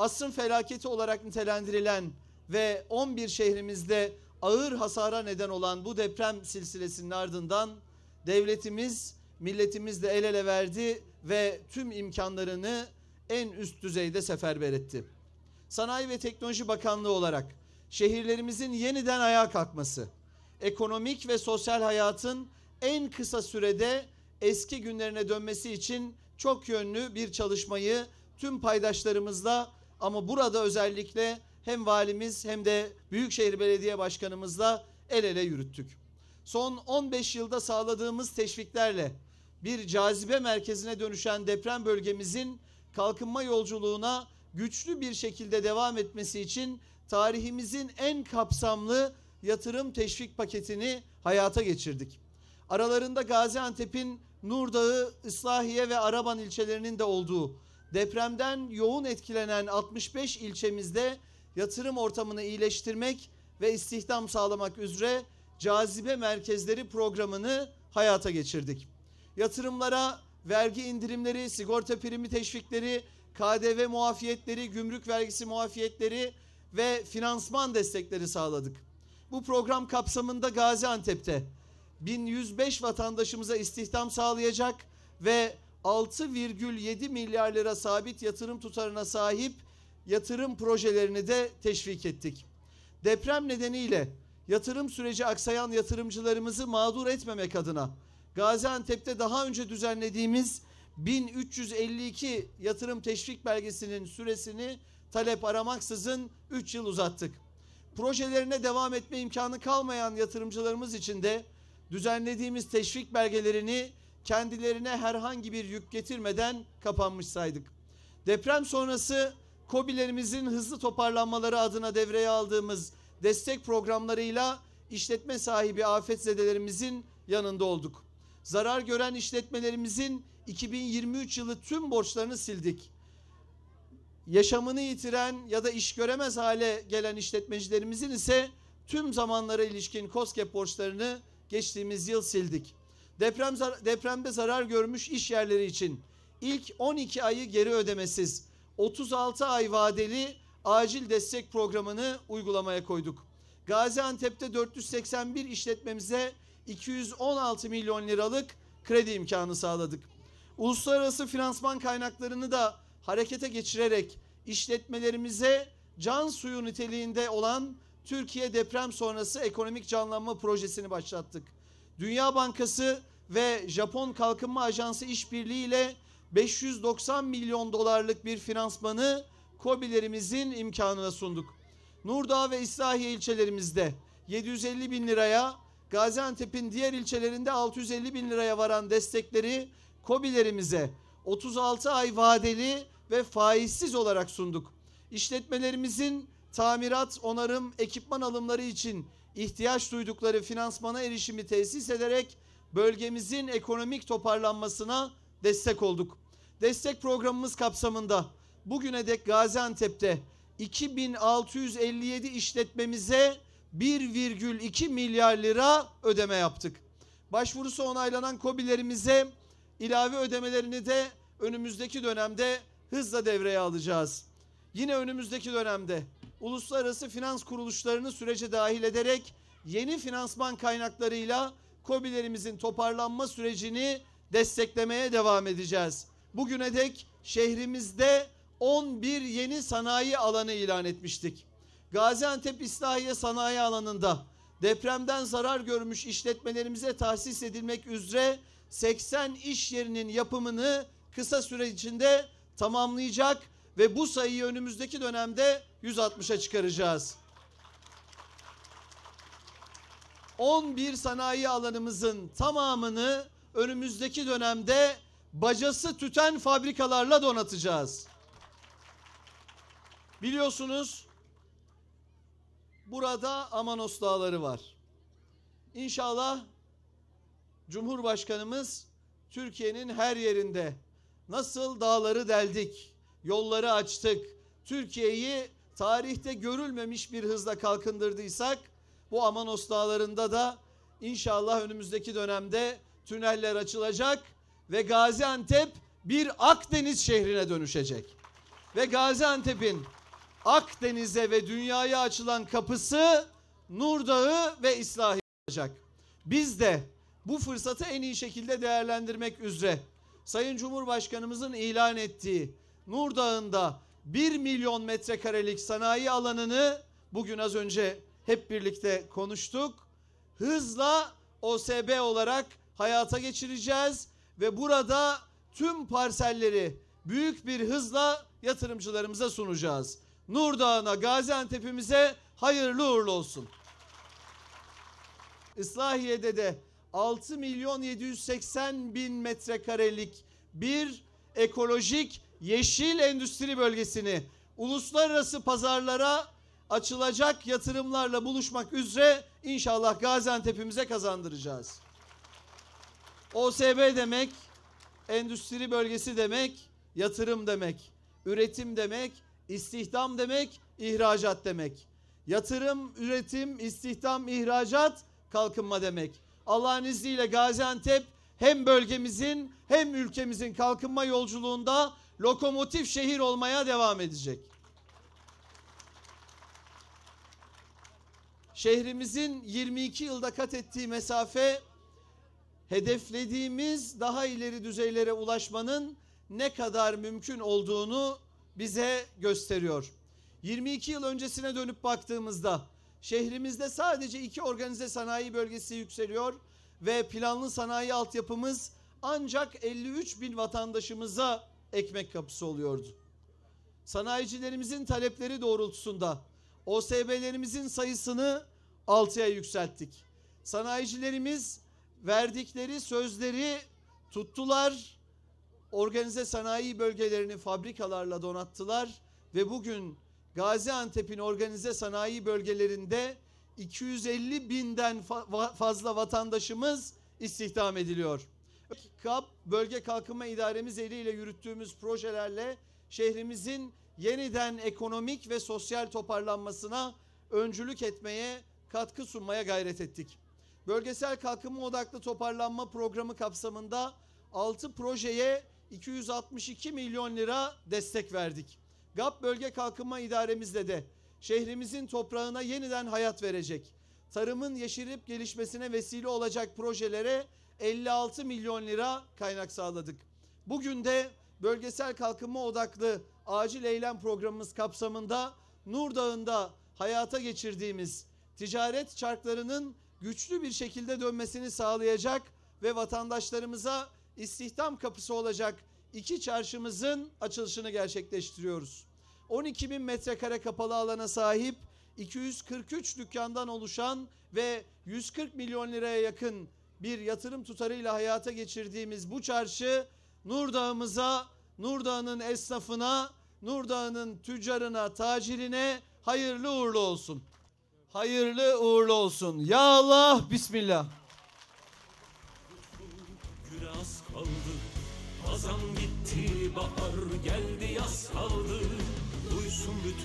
asrın felaketi olarak nitelendirilen ve 11 şehrimizde ağır hasara neden olan bu deprem silsilesinin ardından devletimiz milletimiz de el ele verdi ve tüm imkanlarını en üst düzeyde seferber etti. Sanayi ve Teknoloji Bakanlığı olarak şehirlerimizin yeniden ayağa kalkması, ekonomik ve sosyal hayatın en kısa sürede eski günlerine dönmesi için çok yönlü bir çalışmayı tüm paydaşlarımızla ama burada özellikle hem valimiz hem de Büyükşehir Belediye Başkanımızla el ele yürüttük. Son 15 yılda sağladığımız teşviklerle bir cazibe merkezine dönüşen deprem bölgemizin kalkınma yolculuğuna güçlü bir şekilde devam etmesi için tarihimizin en kapsamlı yatırım teşvik paketini hayata geçirdik. Aralarında Gaziantep'in Nurdağı, Islahiye ve Araban ilçelerinin de olduğu Depremden yoğun etkilenen 65 ilçemizde yatırım ortamını iyileştirmek ve istihdam sağlamak üzere cazibe merkezleri programını hayata geçirdik. Yatırımlara vergi indirimleri, sigorta primi teşvikleri, KDV muafiyetleri, gümrük vergisi muafiyetleri ve finansman destekleri sağladık. Bu program kapsamında Gaziantep'te 1105 vatandaşımıza istihdam sağlayacak ve 6,7 milyar lira sabit yatırım tutarına sahip yatırım projelerini de teşvik ettik. Deprem nedeniyle yatırım süreci aksayan yatırımcılarımızı mağdur etmemek adına Gaziantep'te daha önce düzenlediğimiz 1352 yatırım teşvik belgesinin süresini talep aramaksızın 3 yıl uzattık. Projelerine devam etme imkanı kalmayan yatırımcılarımız için de düzenlediğimiz teşvik belgelerini kendilerine herhangi bir yük getirmeden kapanmış saydık. Deprem sonrası COBİ'lerimizin hızlı toparlanmaları adına devreye aldığımız destek programlarıyla işletme sahibi afetzedelerimizin yanında olduk. Zarar gören işletmelerimizin 2023 yılı tüm borçlarını sildik. Yaşamını yitiren ya da iş göremez hale gelen işletmecilerimizin ise tüm zamanlara ilişkin COSGAP borçlarını geçtiğimiz yıl sildik. Deprem zar depremde zarar görmüş iş yerleri için ilk 12 ayı geri ödemesiz 36 ay vadeli acil destek programını uygulamaya koyduk. Gaziantep'te 481 işletmemize 216 milyon liralık kredi imkanı sağladık. Uluslararası finansman kaynaklarını da harekete geçirerek işletmelerimize can suyu niteliğinde olan Türkiye deprem sonrası ekonomik canlanma projesini başlattık. Dünya Bankası ve Japon Kalkınma Ajansı işbirliğiyle 590 milyon dolarlık bir finansmanı KOBİ'lerimizin imkanına sunduk. Nurdağ ve İslahiye ilçelerimizde 750 bin liraya, Gaziantep'in diğer ilçelerinde 650 bin liraya varan destekleri KOBİ'lerimize 36 ay vadeli ve faizsiz olarak sunduk. İşletmelerimizin tamirat, onarım, ekipman alımları için ihtiyaç duydukları finansmana erişimi tesis ederek bölgemizin ekonomik toparlanmasına destek olduk. Destek programımız kapsamında bugüne dek Gaziantep'te 2657 işletmemize 1,2 milyar lira ödeme yaptık. Başvurusu onaylanan kobilerimize ilave ödemelerini de önümüzdeki dönemde hızla devreye alacağız. Yine önümüzdeki dönemde uluslararası finans kuruluşlarını sürece dahil ederek yeni finansman kaynaklarıyla COBİ'lerimizin toparlanma sürecini desteklemeye devam edeceğiz. Bugüne dek şehrimizde 11 yeni sanayi alanı ilan etmiştik. Gaziantep İslahiye Sanayi Alanı'nda depremden zarar görmüş işletmelerimize tahsis edilmek üzere 80 iş yerinin yapımını kısa süre içinde tamamlayacak ve bu sayıyı önümüzdeki dönemde 160'a çıkaracağız. 11 sanayi alanımızın tamamını önümüzdeki dönemde bacası tüten fabrikalarla donatacağız. Biliyorsunuz burada Amanos Dağları var. İnşallah Cumhurbaşkanımız Türkiye'nin her yerinde nasıl dağları deldik, yolları açtık. Türkiye'yi tarihte görülmemiş bir hızla kalkındırdıysak bu Amanos dağlarında da inşallah önümüzdeki dönemde tüneller açılacak ve Gaziantep bir Akdeniz şehrine dönüşecek. Ve Gaziantep'in Akdeniz'e ve dünyaya açılan kapısı Nur Dağı ve İslahiye olacak. Biz de bu fırsatı en iyi şekilde değerlendirmek üzere Sayın Cumhurbaşkanımızın ilan ettiği Nur Dağı'nda 1 milyon metrekarelik sanayi alanını bugün az önce hep birlikte konuştuk. Hızla OSB olarak hayata geçireceğiz ve burada tüm parselleri büyük bir hızla yatırımcılarımıza sunacağız. Nur Dağı'na, Gaziantep'imize hayırlı uğurlu olsun. Islahiye'de de 6 milyon 780 bin metrekarelik bir ekolojik yeşil endüstri bölgesini uluslararası pazarlara açılacak yatırımlarla buluşmak üzere inşallah Gaziantep'imize kazandıracağız. OSB demek endüstri bölgesi demek, yatırım demek, üretim demek, istihdam demek, ihracat demek. Yatırım, üretim, istihdam, ihracat, kalkınma demek. Allah'ın izniyle Gaziantep hem bölgemizin hem ülkemizin kalkınma yolculuğunda lokomotif şehir olmaya devam edecek. Şehrimizin 22 yılda kat ettiği mesafe hedeflediğimiz daha ileri düzeylere ulaşmanın ne kadar mümkün olduğunu bize gösteriyor. 22 yıl öncesine dönüp baktığımızda şehrimizde sadece iki organize sanayi bölgesi yükseliyor ve planlı sanayi altyapımız ancak 53 bin vatandaşımıza ekmek kapısı oluyordu. Sanayicilerimizin talepleri doğrultusunda OSB'lerimizin sayısını 6'ya yükselttik. Sanayicilerimiz verdikleri sözleri tuttular. Organize sanayi bölgelerini fabrikalarla donattılar ve bugün Gaziantep'in organize sanayi bölgelerinde 250 binden fazla vatandaşımız istihdam ediliyor. KAP Bölge Kalkınma İdaremiz eliyle yürüttüğümüz projelerle şehrimizin yeniden ekonomik ve sosyal toparlanmasına öncülük etmeye, katkı sunmaya gayret ettik. Bölgesel kalkınma odaklı toparlanma programı kapsamında 6 projeye 262 milyon lira destek verdik. GAP Bölge Kalkınma İdaremizde de şehrimizin toprağına yeniden hayat verecek, tarımın yeşerip gelişmesine vesile olacak projelere 56 milyon lira kaynak sağladık. Bugün de bölgesel kalkınma odaklı acil eylem programımız kapsamında Nur Dağı'nda hayata geçirdiğimiz ticaret çarklarının güçlü bir şekilde dönmesini sağlayacak ve vatandaşlarımıza istihdam kapısı olacak iki çarşımızın açılışını gerçekleştiriyoruz. 12 bin metrekare kapalı alana sahip 243 dükkandan oluşan ve 140 milyon liraya yakın bir yatırım tutarıyla hayata geçirdiğimiz bu çarşı Nurdağ'ımıza, Nurdağ'ın esnafına, Nurdağ'ın tüccarına, tacirine hayırlı uğurlu olsun. Hayırlı uğurlu olsun. Ya Allah, Bismillah. Küras kaldı, Hazan gitti, bahar geldi, yaz kaldı. Duysun bütün